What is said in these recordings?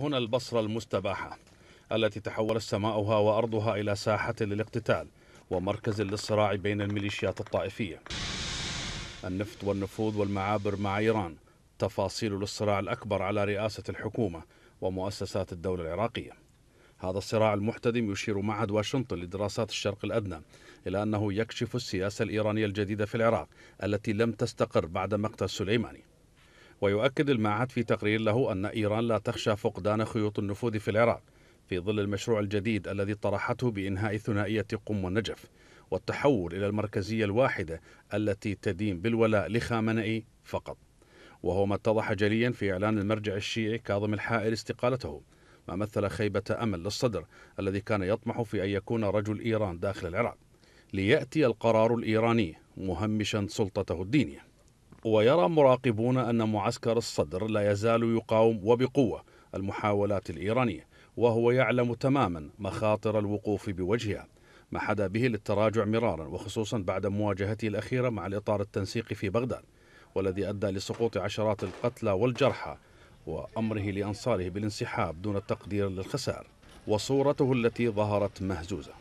هنا البصرة المستباحة التي تحولت سماؤها وأرضها إلى ساحة للاقتتال ومركز للصراع بين الميليشيات الطائفية النفط والنفوذ والمعابر مع إيران تفاصيل للصراع الأكبر على رئاسة الحكومة ومؤسسات الدولة العراقية هذا الصراع المحتدم يشير معهد واشنطن لدراسات الشرق الأدنى إلى أنه يكشف السياسة الإيرانية الجديدة في العراق التي لم تستقر بعد مقتل سليماني ويؤكد المعهد في تقرير له أن إيران لا تخشى فقدان خيوط النفوذ في العراق في ظل المشروع الجديد الذي طرحته بإنهاء ثنائية قم والنجف والتحول إلى المركزية الواحدة التي تدين بالولاء لخامنئي فقط وهو ما اتضح جليا في إعلان المرجع الشيعي كاظم الحائر استقالته ما مثل خيبة أمل للصدر الذي كان يطمح في أن يكون رجل إيران داخل العراق ليأتي القرار الإيراني مهمشا سلطته الدينية ويرى مراقبون أن معسكر الصدر لا يزال يقاوم وبقوة المحاولات الإيرانية وهو يعلم تماما مخاطر الوقوف بوجهها ما حدا به للتراجع مرارا وخصوصا بعد مواجهته الأخيرة مع الإطار التنسيقي في بغداد والذي أدى لسقوط عشرات القتلى والجرحى وأمره لأنصاره بالانسحاب دون التقدير للخسائر وصورته التي ظهرت مهزوزه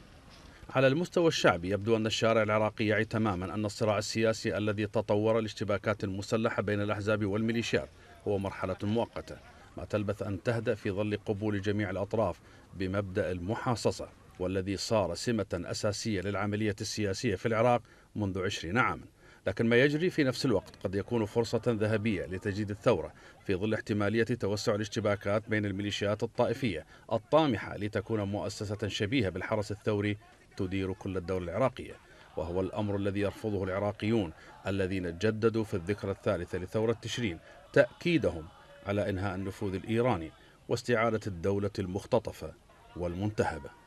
على المستوى الشعبي يبدو أن الشارع العراقي يعي تماما أن الصراع السياسي الذي تطور الاشتباكات المسلحة بين الأحزاب والميليشيات هو مرحلة مؤقتة ما تلبث أن تهدأ في ظل قبول جميع الأطراف بمبدأ المحاصصة والذي صار سمة أساسية للعملية السياسية في العراق منذ عشرين عاما لكن ما يجري في نفس الوقت قد يكون فرصة ذهبية لتجديد الثورة في ظل احتمالية توسع الاشتباكات بين الميليشيات الطائفية الطامحة لتكون مؤسسة شبيهة بالحرس الثوري تدير كل الدولة العراقية وهو الأمر الذي يرفضه العراقيون الذين جددوا في الذكرى الثالثة لثورة تشرين تأكيدهم على إنهاء النفوذ الإيراني واستعادة الدولة المختطفة والمنتهبة